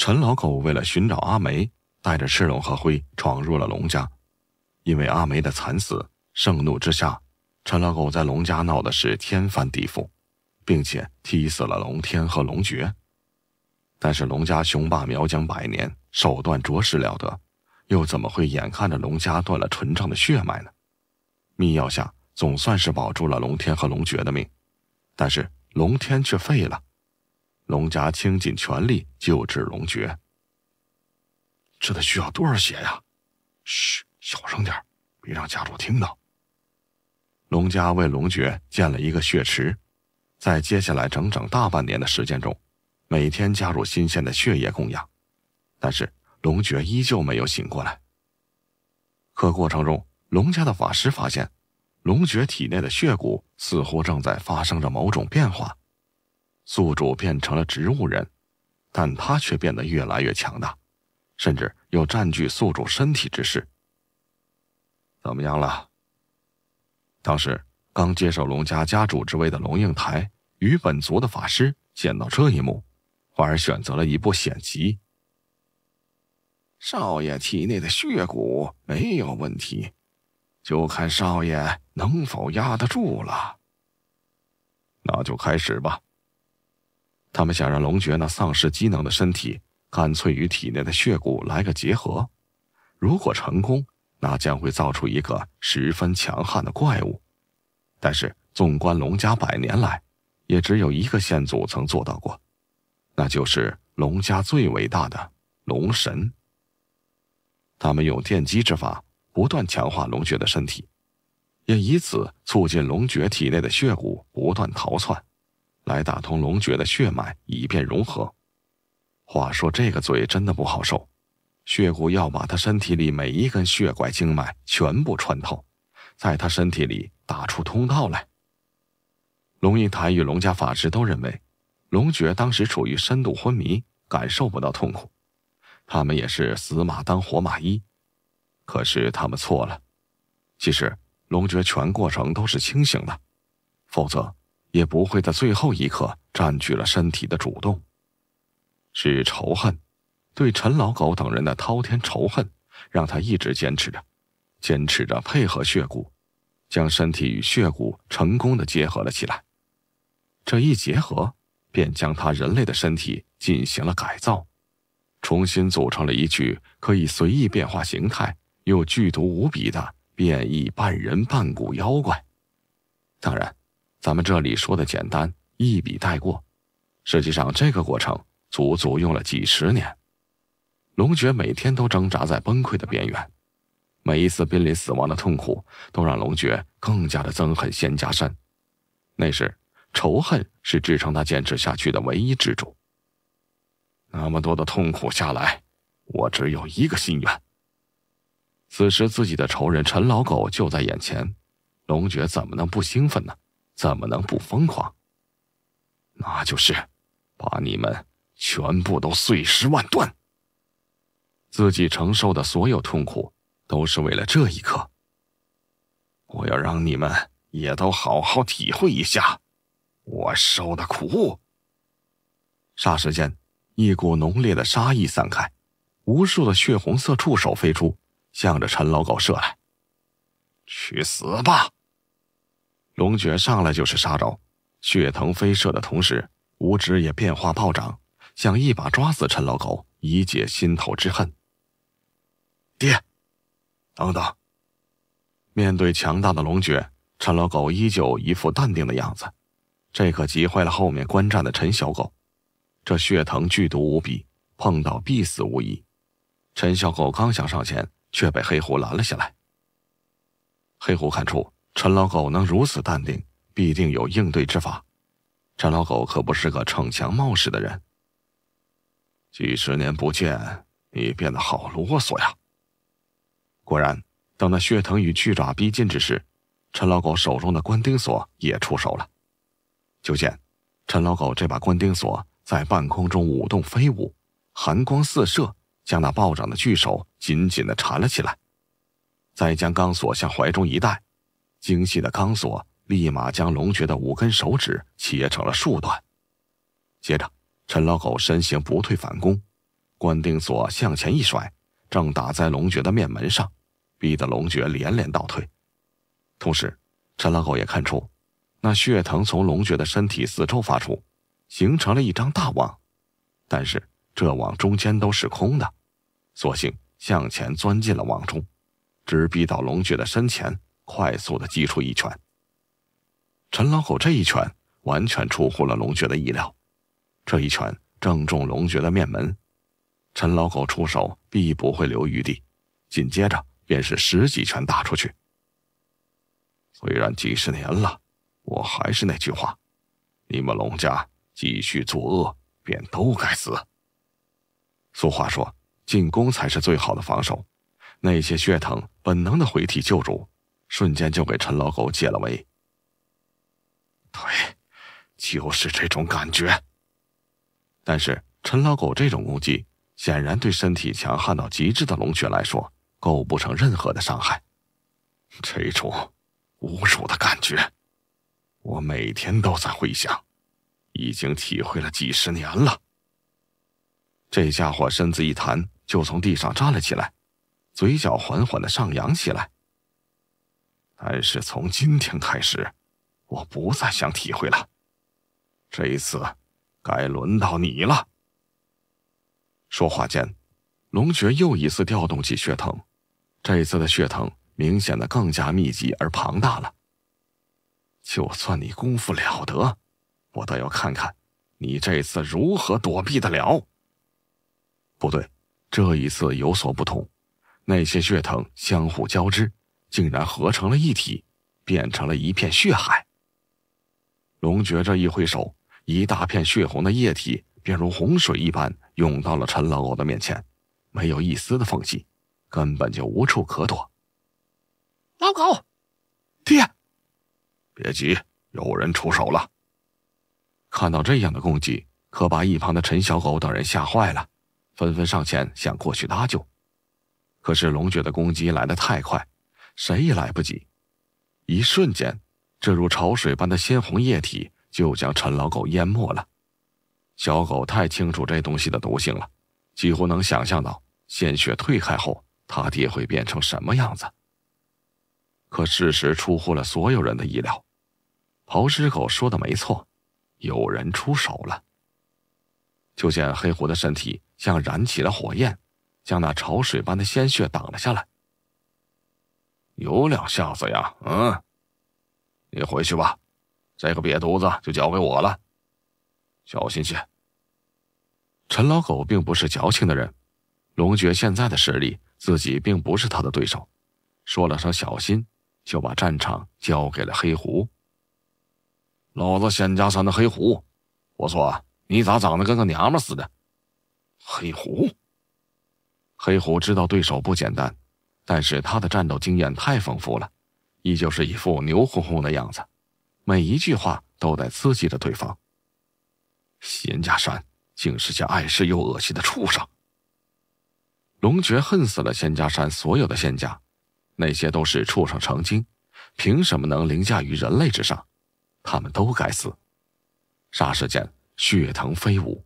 陈老狗为了寻找阿梅，带着赤龙和灰闯入了龙家。因为阿梅的惨死，盛怒之下，陈老狗在龙家闹的是天翻地覆，并且踢死了龙天和龙爵。但是龙家雄霸苗疆百年，手段着实了得，又怎么会眼看着龙家断了纯正的血脉呢？秘药下总算是保住了龙天和龙爵的命，但是龙天却废了。龙家倾尽全力救治龙爵，这得需要多少血呀？嘘，小声点别让家主听到。龙家为龙爵建了一个血池，在接下来整整大半年的时间中，每天加入新鲜的血液供养，但是龙爵依旧没有醒过来。可过程中，龙家的法师发现，龙爵体内的血骨似乎正在发生着某种变化。宿主变成了植物人，但他却变得越来越强大，甚至又占据宿主身体之势。怎么样了？当时刚接受龙家家主之位的龙应台与本族的法师见到这一幕，反而选择了一步险棋。少爷体内的血骨没有问题，就看少爷能否压得住了。那就开始吧。他们想让龙爵那丧失机能的身体，干脆与体内的血骨来个结合。如果成功，那将会造出一个十分强悍的怪物。但是，纵观龙家百年来，也只有一个先祖曾做到过，那就是龙家最伟大的龙神。他们用电击之法不断强化龙爵的身体，也以此促进龙爵体内的血骨不断逃窜。来打通龙爵的血脉，以便融合。话说这个嘴真的不好受，血骨要把他身体里每一根血管经脉全部穿透，在他身体里打出通道来。龙应台与龙家法师都认为，龙觉当时处于深度昏迷，感受不到痛苦。他们也是死马当活马医，可是他们错了。其实龙爵全过程都是清醒的，否则。也不会在最后一刻占据了身体的主动，是仇恨，对陈老狗等人的滔天仇恨，让他一直坚持着，坚持着配合血骨，将身体与血骨成功的结合了起来。这一结合，便将他人类的身体进行了改造，重新组成了一具可以随意变化形态又剧毒无比的变异半人半骨妖怪。当然。咱们这里说的简单，一笔带过。实际上，这个过程足足用了几十年。龙爵每天都挣扎在崩溃的边缘，每一次濒临死亡的痛苦，都让龙爵更加的憎恨仙家山。那时，仇恨是支撑他坚持下去的唯一支柱。那么多的痛苦下来，我只有一个心愿。此时，自己的仇人陈老狗就在眼前，龙爵怎么能不兴奋呢？怎么能不疯狂？那就是把你们全部都碎尸万段。自己承受的所有痛苦，都是为了这一刻。我要让你们也都好好体会一下我受的苦。霎时间，一股浓烈的杀意散开，无数的血红色触手飞出，向着陈老狗射来。去死吧！龙诀上来就是杀招，血藤飞射的同时，五指也变化暴涨，想一把抓死陈老狗，以解心头之恨。爹，等等！面对强大的龙诀，陈老狗依旧一副淡定的样子，这可急坏了后面观战的陈小狗。这血藤剧毒无比，碰到必死无疑。陈小狗刚想上前，却被黑狐拦了下来。黑狐看出。陈老狗能如此淡定，必定有应对之法。陈老狗可不是个逞强冒失的人。几十年不见，你变得好啰嗦呀！果然，当那血藤与巨爪逼近之时，陈老狗手中的官钉锁也出手了。就见，陈老狗这把官钉锁在半空中舞动飞舞，寒光四射，将那暴涨的巨手紧紧地缠了起来，再将钢索向怀中一带。精细的钢索立马将龙爵的五根手指切成了数段，接着陈老狗身形不退反攻，关定锁向前一甩，正打在龙爵的面门上，逼得龙爵连连倒退。同时，陈老狗也看出，那血藤从龙爵的身体四周发出，形成了一张大网，但是这网中间都是空的，索性向前钻进了网中，直逼到龙爵的身前。快速的击出一拳。陈老狗这一拳完全出乎了龙诀的意料，这一拳正中龙诀的面门。陈老狗出手必不会留余地，紧接着便是十几拳打出去。虽然几十年了，我还是那句话：你们龙家继续作恶，便都该死。俗话说，进攻才是最好的防守。那些血藤本能的回体救主瞬间就给陈老狗解了围。对，就是这种感觉。但是陈老狗这种攻击，显然对身体强悍到极致的龙血来说，构不成任何的伤害。这种侮辱的感觉，我每天都在回想，已经体会了几十年了。这家伙身子一弹，就从地上站了起来，嘴角缓缓的上扬起来。但是从今天开始，我不再想体会了。这一次该轮到你了。说话间，龙觉又一次调动起血藤，这一次的血藤明显的更加密集而庞大了。就算你功夫了得，我倒要看看你这次如何躲避得了。不对，这一次有所不同，那些血藤相互交织。竟然合成了一体，变成了一片血海。龙爵这一挥手，一大片血红的液体便如洪水一般涌到了陈老狗的面前，没有一丝的缝隙，根本就无处可躲。老狗，爹，别急，有人出手了。看到这样的攻击，可把一旁的陈小狗等人吓坏了，纷纷上前想过去搭救，可是龙爵的攻击来的太快。谁也来不及，一瞬间，这如潮水般的鲜红液体就将陈老狗淹没了。小狗太清楚这东西的毒性了，几乎能想象到鲜血退开后，他爹会变成什么样子。可事实出乎了所有人的意料，刨尸狗说的没错，有人出手了。就见黑狐的身体像燃起了火焰，将那潮水般的鲜血挡了下来。有两下子呀，嗯，你回去吧，这个瘪犊子就交给我了，小心些。陈老狗并不是矫情的人，龙爵现在的实力，自己并不是他的对手，说了声小心，就把战场交给了黑狐。老子仙家山的黑狐，我说你咋长得跟个娘们似的？黑狐，黑狐知道对手不简单。但是他的战斗经验太丰富了，依旧是一副牛哄哄的样子，每一句话都在刺激着对方。仙家山竟是些碍事又恶心的畜生！龙爵恨死了仙家山所有的仙家，那些都是畜生成精，凭什么能凌驾于人类之上？他们都该死！霎时间血藤飞舞，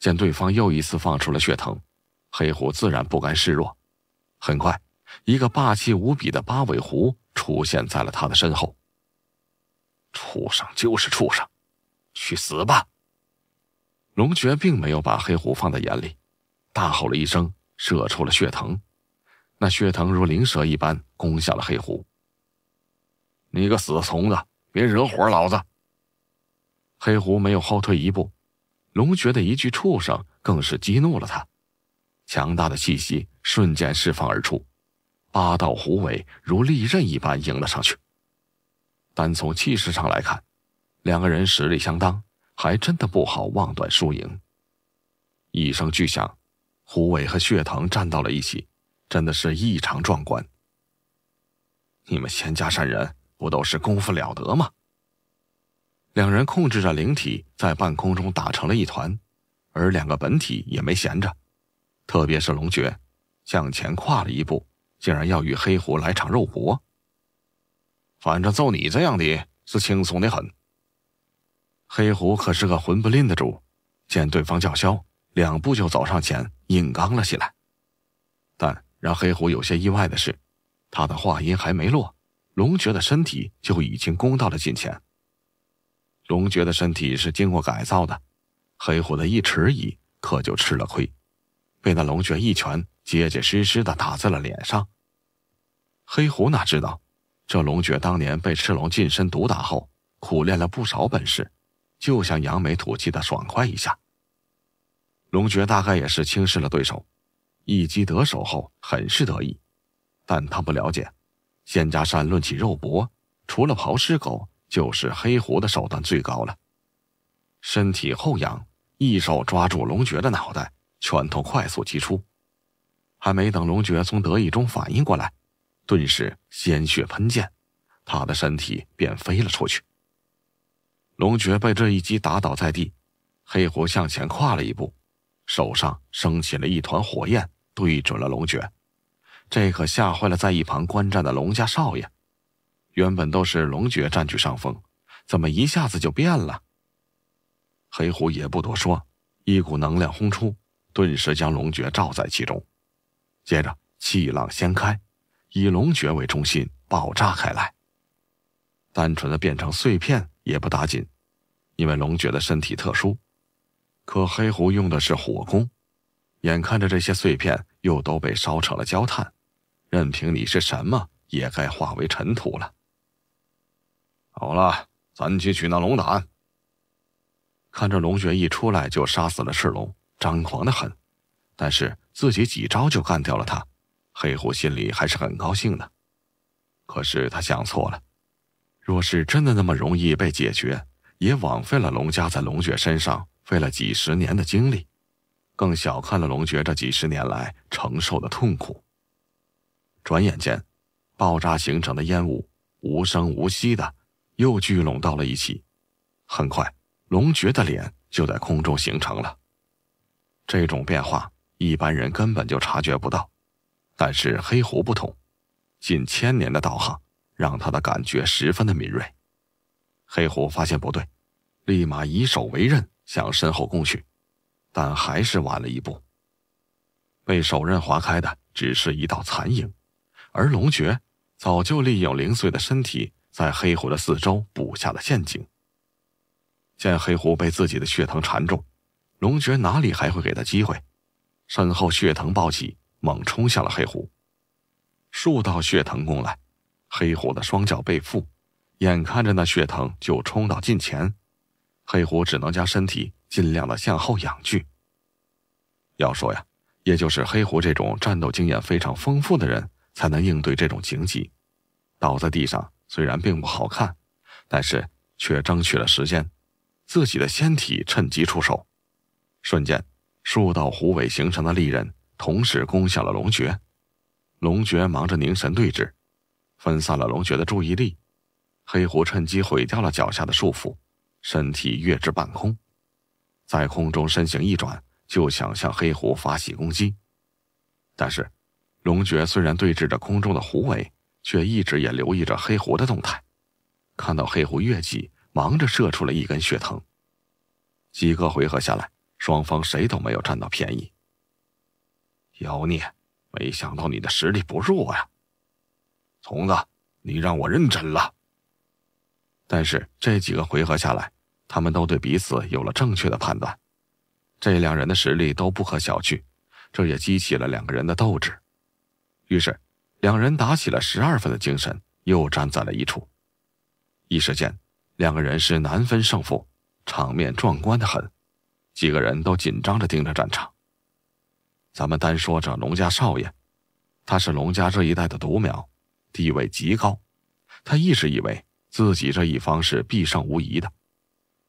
见对方又一次放出了血藤，黑虎自然不甘示弱。很快，一个霸气无比的八尾狐出现在了他的身后。畜生就是畜生，去死吧！龙爵并没有把黑狐放在眼里，大吼了一声，射出了血藤。那血藤如灵蛇一般攻向了黑狐。你个死虫子，别惹火老子！黑狐没有后退一步，龙爵的一句“畜生”更是激怒了他。强大的气息瞬间释放而出，八道虎尾如利刃一般迎了上去。单从气势上来看，两个人实力相当，还真的不好妄断输赢。一声巨响，虎尾和血藤站到了一起，真的是异常壮观。你们仙家山人不都是功夫了得吗？两人控制着灵体在半空中打成了一团，而两个本体也没闲着。特别是龙爵，向前跨了一步，竟然要与黑虎来场肉搏。反正揍你这样的是轻松的很。黑虎可是个混不吝的主，见对方叫嚣，两步就走上前硬刚了起来。但让黑虎有些意外的是，他的话音还没落，龙爵的身体就已经攻到了近前。龙爵的身体是经过改造的，黑虎的一迟疑，可就吃了亏。被那龙觉一拳结结实实的打在了脸上。黑狐哪知道，这龙觉当年被赤龙近身毒打后，苦练了不少本事，就想扬眉吐气的爽快一下。龙爵大概也是轻视了对手，一击得手后很是得意，但他不了解，仙家山论起肉搏，除了刨尸狗，就是黑狐的手段最高了。身体后仰，一手抓住龙爵的脑袋。拳头快速击出，还没等龙爵从得意中反应过来，顿时鲜血喷溅，他的身体便飞了出去。龙爵被这一击打倒在地，黑虎向前跨了一步，手上升起了一团火焰，对准了龙爵。这可吓坏了在一旁观战的龙家少爷。原本都是龙爵占据上风，怎么一下子就变了？黑虎也不多说，一股能量轰出。顿时将龙诀罩在其中，接着气浪掀开，以龙诀为中心爆炸开来。单纯的变成碎片也不打紧，因为龙诀的身体特殊。可黑狐用的是火攻，眼看着这些碎片又都被烧成了焦炭，任凭你是什么，也该化为尘土了。好了，咱去取那龙胆。看着龙诀一出来就杀死了赤龙。张狂的很，但是自己几招就干掉了他，黑虎心里还是很高兴的。可是他想错了，若是真的那么容易被解决，也枉费了龙家在龙爵身上费了几十年的精力，更小看了龙爵这几十年来承受的痛苦。转眼间，爆炸形成的烟雾无声无息的又聚拢到了一起，很快，龙爵的脸就在空中形成了。这种变化一般人根本就察觉不到，但是黑狐不同，近千年的道行让他的感觉十分的敏锐。黑狐发现不对，立马以手为刃向身后攻去，但还是晚了一步，被手刃划开的只是一道残影，而龙诀早就利用零碎的身体在黑狐的四周布下了陷阱。见黑狐被自己的血藤缠住，龙诀哪里还会给他机会？身后血藤暴起，猛冲向了黑虎。数道血藤攻来，黑虎的双脚被缚，眼看着那血藤就冲到近前，黑虎只能将身体尽量的向后仰去。要说呀，也就是黑虎这种战斗经验非常丰富的人，才能应对这种情急。倒在地上虽然并不好看，但是却争取了时间，自己的仙体趁机出手。瞬间，数道虎尾形成的利刃同时攻向了龙爵。龙爵忙着凝神对峙，分散了龙爵的注意力。黑狐趁机毁掉了脚下的束缚，身体跃至半空，在空中身形一转，就想向黑狐发起攻击。但是，龙爵虽然对峙着空中的虎尾，却一直也留意着黑狐的动态。看到黑狐跃起，忙着射出了一根血藤。几个回合下来。双方谁都没有占到便宜。妖孽，没想到你的实力不弱呀！虫子，你让我认真了。但是这几个回合下来，他们都对彼此有了正确的判断，这两人的实力都不可小觑，这也激起了两个人的斗志。于是，两人打起了十二分的精神，又站在了一处。一时间，两个人是难分胜负，场面壮观的很。几个人都紧张着盯着战场。咱们单说这龙家少爷，他是龙家这一代的独苗，地位极高。他一直以为自己这一方是必胜无疑的，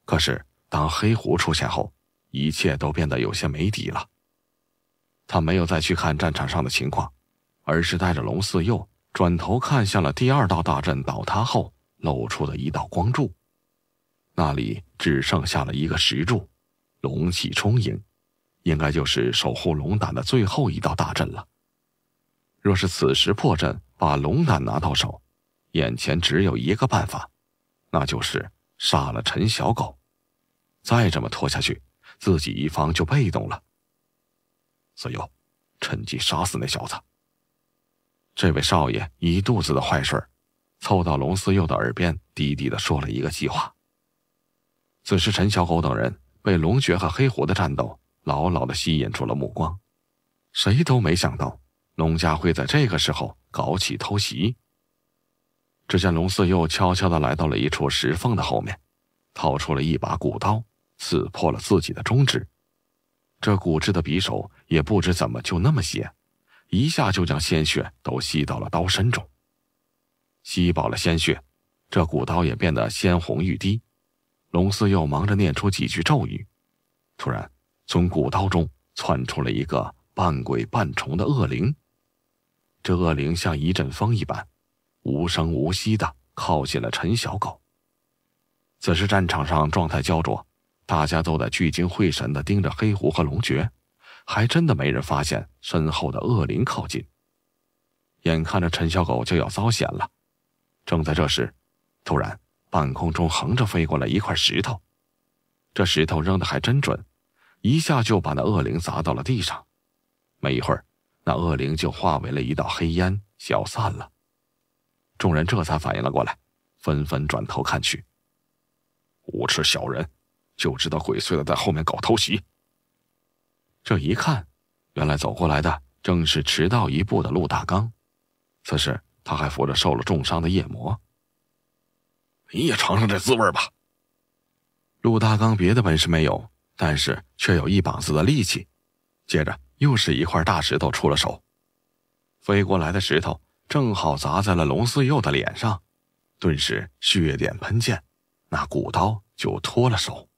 可是当黑狐出现后，一切都变得有些没底了。他没有再去看战场上的情况，而是带着龙四佑转头看向了第二道大阵倒塌后露出的一道光柱，那里只剩下了一个石柱。龙气充盈，应该就是守护龙胆的最后一道大阵了。若是此时破阵，把龙胆拿到手，眼前只有一个办法，那就是杀了陈小狗。再这么拖下去，自己一方就被动了。子悠，趁机杀死那小子。这位少爷一肚子的坏水，凑到龙思佑的耳边，低低的说了一个计划。此时，陈小狗等人。被龙爵和黑虎的战斗牢牢的吸引住了目光，谁都没想到龙家会在这个时候搞起偷袭。只见龙四又悄悄的来到了一处石缝的后面，掏出了一把骨刀，刺破了自己的中指。这骨质的匕首也不知怎么就那么邪，一下就将鲜血都吸到了刀身中。吸饱了鲜血，这骨刀也变得鲜红欲滴。龙四又忙着念出几句咒语，突然，从古刀中窜出了一个半鬼半虫的恶灵。这恶灵像一阵风一般，无声无息的靠近了陈小狗。此时战场上状态焦灼，大家都在聚精会神的盯着黑狐和龙爵，还真的没人发现身后的恶灵靠近。眼看着陈小狗就要遭险了，正在这时，突然。半空中横着飞过来一块石头，这石头扔的还真准，一下就把那恶灵砸到了地上。没一会儿，那恶灵就化为了一道黑烟消散了。众人这才反应了过来，纷纷转头看去。无耻小人，就知道鬼祟的在后面搞偷袭。这一看，原来走过来的正是迟到一步的陆大刚，此时他还扶着受了重伤的夜魔。你也尝尝这滋味吧！陆大刚别的本事没有，但是却有一膀子的力气。接着又是一块大石头出了手，飞过来的石头正好砸在了龙四佑的脸上，顿时血点喷溅，那骨刀就脱了手。